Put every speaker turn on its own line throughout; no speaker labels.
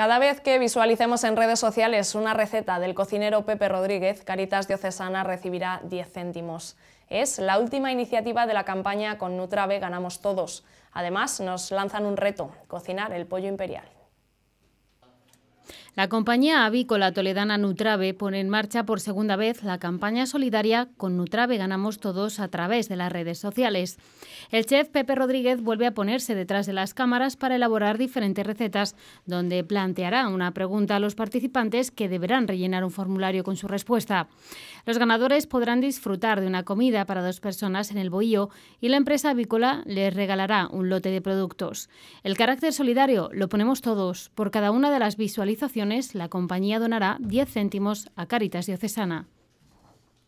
Cada vez que visualicemos en redes sociales una receta del cocinero Pepe Rodríguez, Caritas Diocesana recibirá 10 céntimos. Es la última iniciativa de la campaña Con Nutrave Ganamos Todos. Además, nos lanzan un reto, cocinar el pollo imperial. La compañía avícola toledana Nutrave pone en marcha por segunda vez la campaña solidaria Con Nutrave ganamos todos a través de las redes sociales. El chef Pepe Rodríguez vuelve a ponerse detrás de las cámaras para elaborar diferentes recetas donde planteará una pregunta a los participantes que deberán rellenar un formulario con su respuesta. Los ganadores podrán disfrutar de una comida para dos personas en el bohío y la empresa avícola les regalará un lote de productos. El carácter solidario lo ponemos todos por cada una de las visualizaciones la compañía donará 10 céntimos a Caritas Diocesana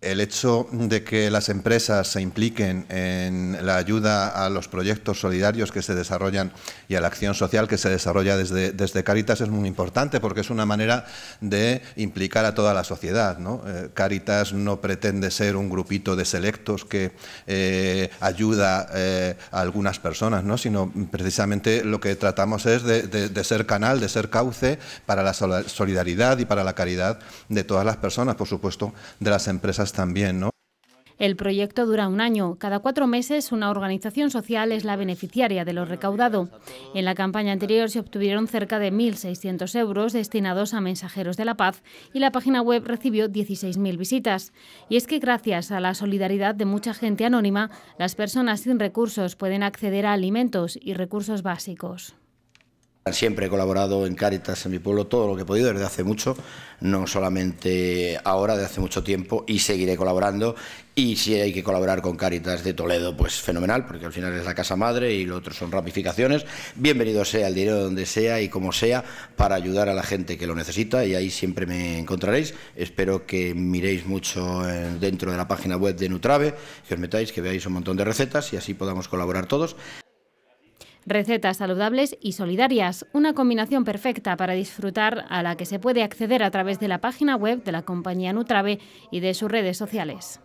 el hecho de que las empresas se impliquen en la ayuda a los proyectos solidarios que se desarrollan y a la acción social que se desarrolla desde, desde Caritas es muy importante porque es una manera de implicar a toda la sociedad. ¿no? Eh, Caritas no pretende ser un grupito de selectos que eh, ayuda eh, a algunas personas, ¿no? sino precisamente lo que tratamos es de ser canal, de ser cauce para la solidaridad y para la caridad de todas las personas, por supuesto, de las empresas también,
El proyecto dura un año. Cada cuatro meses una organización social es la beneficiaria de lo recaudado. En la campaña anterior se obtuvieron cerca de 1.600 euros destinados a mensajeros de la paz y la página web recibió 16.000 visitas. Y es que gracias a la solidaridad de mucha gente anónima, las personas sin recursos pueden acceder a alimentos y recursos básicos.
Siempre he colaborado en Cáritas en mi pueblo todo lo que he podido desde hace mucho, no solamente ahora, de hace mucho tiempo y seguiré colaborando. Y si hay que colaborar con Cáritas de Toledo, pues fenomenal, porque al final es la casa madre y lo otro son ramificaciones. Bienvenido sea el dinero donde sea y como sea para ayudar a la gente que lo necesita y ahí siempre me encontraréis. Espero que miréis mucho eh, dentro de la página web de Nutrave, que os metáis, que veáis un montón de recetas y así podamos colaborar todos.
Recetas saludables y solidarias, una combinación perfecta para disfrutar a la que se puede acceder a través de la página web de la compañía Nutrave y de sus redes sociales.